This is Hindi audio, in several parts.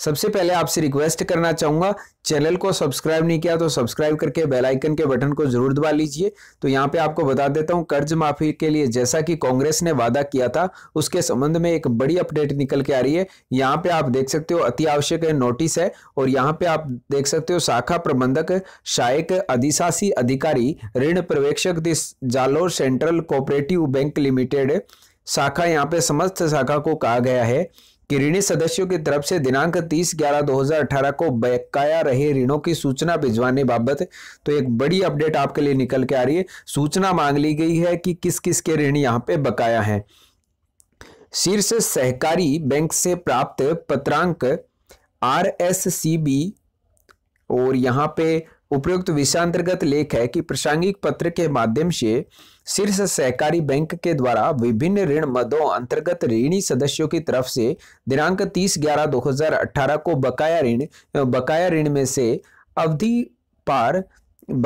सबसे पहले आपसे रिक्वेस्ट करना चाहूंगा चैनल को सब्सक्राइब नहीं किया तो सब्सक्राइब करके बेल आइकन के बटन को जरूर दबा लीजिए तो यहाँ पे आपको बता देता हूँ कर्ज माफी के लिए जैसा कि कांग्रेस ने वादा किया था उसके संबंध में एक बड़ी अपडेट निकल के आ रही है यहाँ पे आप देख सकते हो अति आवश्यक नोटिस है और यहाँ पे आप देख सकते हो शाखा प्रबंधक सहायक अधिशासी अधिकारी ऋण पर्यवेक्षक Jalore central cooperative bank limited शाखा यहाँ पे समस्त शाखा को कहा गया है कि ऋणी सदस्यों की तरफ से दिनांक 30 ग्यारह 2018 को बकाया रहे ऋणों की सूचना भिजवाने बाबत तो एक बड़ी अपडेट आपके लिए निकल के आ रही है सूचना मांग ली गई है कि किस किस के ऋण यहाँ पे बकाया है शीर्ष सहकारी बैंक से प्राप्त पत्रांक आर और यहाँ पे उपयुक्त विषयांतर्गत लेख है कि प्रासंगिक पत्र के माध्यम से शीर्ष सहकारी बैंक के द्वारा विभिन्न ऋण मदों अंतर्गत ऋणी सदस्यों की तरफ से दिनांक 30 ग्यारह 2018 को बकाया ऋण बकाया ऋण में से अवधि पार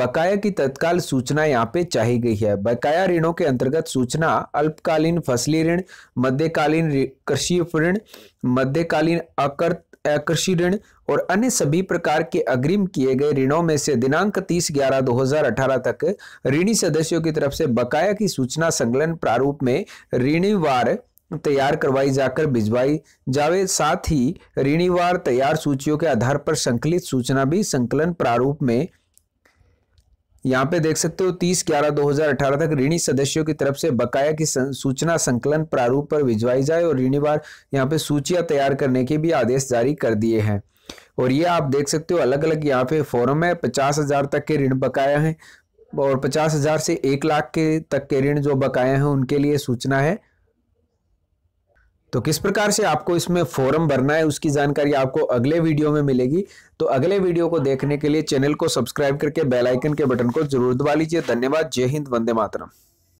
बकाया की तत्काल सूचना यहाँ पे चाही गई है बकाया ऋणों के अंतर्गत सूचना अल्पकालीन फसली ऋण मध्यकालीन कृषि ऋण मध्यकालीन अकर्त कृषि ऋण और अन्य सभी प्रकार के अग्रिम किए गए ऋणों में से दिनांक 30 ग्यारह 2018 तक ऋणी सदस्यों की तरफ से बकाया की सूचना संकलन प्रारूप में ऋणीवार तैयार करवाई जाकर भिजवाई जावे साथ ही ऋणीवार तैयार सूचियों के आधार पर संकलित सूचना भी संकलन प्रारूप में यहाँ पे देख सकते हो 30 ग्यारह 2018 तक ऋणी सदस्यों की तरफ से बकाया की सूचना संकलन प्रारूप पर भिजवाई जाए और ऋणी बार यहाँ पे सूचियां तैयार करने के भी आदेश जारी कर दिए हैं और ये आप देख सकते हो अलग अलग यहाँ पे फॉरम है पचास हजार तक के ऋण बकाया है और पचास हजार से एक लाख के तक के ऋण जो बकाया है उनके लिए सूचना है तो किस प्रकार से आपको इसमें फॉर्म भरना है उसकी जानकारी आपको अगले वीडियो में मिलेगी तो अगले वीडियो को देखने के लिए चैनल को सब्सक्राइब करके बेल आइकन के बटन को जरूर दबा लीजिए धन्यवाद जय हिंद वंदे मातरम